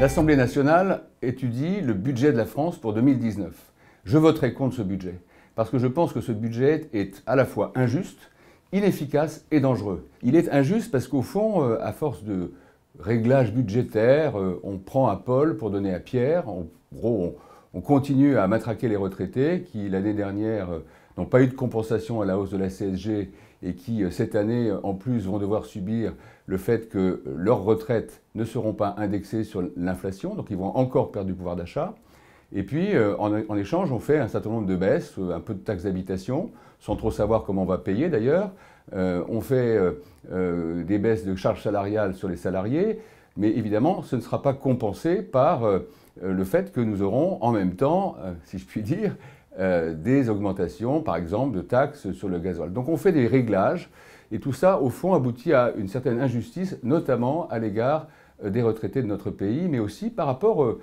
L'Assemblée nationale étudie le budget de la France pour 2019. Je voterai contre ce budget, parce que je pense que ce budget est à la fois injuste, inefficace et dangereux. Il est injuste parce qu'au fond, euh, à force de réglages budgétaires, euh, on prend à Paul pour donner à Pierre, en gros, on continue à matraquer les retraités qui, l'année dernière, euh, n'ont pas eu de compensation à la hausse de la CSG et qui, euh, cette année, euh, en plus, vont devoir subir le fait que leurs retraites ne seront pas indexées sur l'inflation, donc ils vont encore perdre du pouvoir d'achat. Et puis, en, échange, on fait un certain nombre de baisses, un peu de taxes d'habitation, sans trop savoir comment on va payer d'ailleurs. on fait des baisses de charges salariales sur les salariés, mais évidemment, ce ne sera pas compensé par... Euh, le fait que nous aurons en même temps, euh, si je puis dire, euh, des augmentations, par exemple, de taxes sur le gasoil. Donc on fait des réglages et tout ça, au fond, aboutit à une certaine injustice, notamment à l'égard des retraités de notre pays, mais aussi par rapport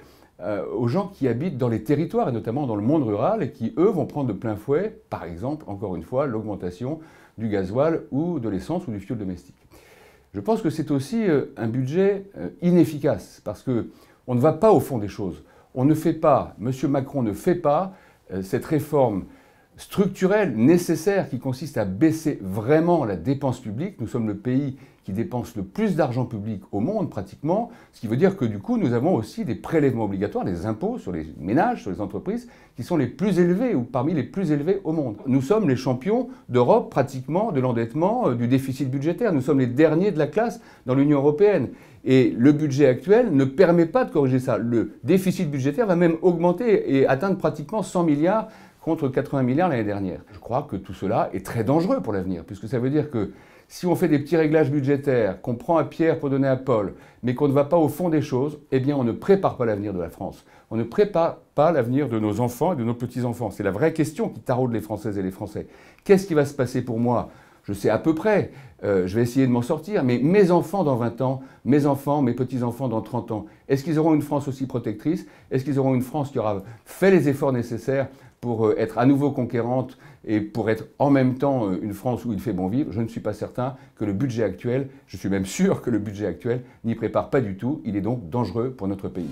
aux gens qui habitent dans les territoires, et notamment dans le monde rural, et qui, eux, vont prendre de plein fouet, par exemple, encore une fois, l'augmentation du gasoil ou de l'essence ou du fioul domestique. Je pense que c'est aussi un budget inefficace, parce que on ne va pas au fond des choses. On ne fait pas, M. Macron ne fait pas euh, cette réforme structurelle, nécessaire, qui consiste à baisser vraiment la dépense publique. Nous sommes le pays qui dépense le plus d'argent public au monde pratiquement, ce qui veut dire que du coup nous avons aussi des prélèvements obligatoires, des impôts sur les ménages, sur les entreprises, qui sont les plus élevés ou parmi les plus élevés au monde. Nous sommes les champions d'Europe pratiquement de l'endettement, euh, du déficit budgétaire, nous sommes les derniers de la classe dans l'Union européenne. Et le budget actuel ne permet pas de corriger ça. Le déficit budgétaire va même augmenter et atteindre pratiquement 100 milliards contre 80 milliards l'année dernière. Je crois que tout cela est très dangereux pour l'avenir, puisque ça veut dire que si on fait des petits réglages budgétaires, qu'on prend à Pierre pour donner à Paul, mais qu'on ne va pas au fond des choses, eh bien on ne prépare pas l'avenir de la France. On ne prépare pas l'avenir de nos enfants et de nos petits-enfants. C'est la vraie question qui taraude les Françaises et les Français. Qu'est-ce qui va se passer pour moi je sais à peu près, euh, je vais essayer de m'en sortir, mais mes enfants dans 20 ans, mes enfants, mes petits-enfants dans 30 ans, est-ce qu'ils auront une France aussi protectrice Est-ce qu'ils auront une France qui aura fait les efforts nécessaires pour euh, être à nouveau conquérante et pour être en même temps euh, une France où il fait bon vivre, je ne suis pas certain que le budget actuel, je suis même sûr que le budget actuel n'y prépare pas du tout. Il est donc dangereux pour notre pays.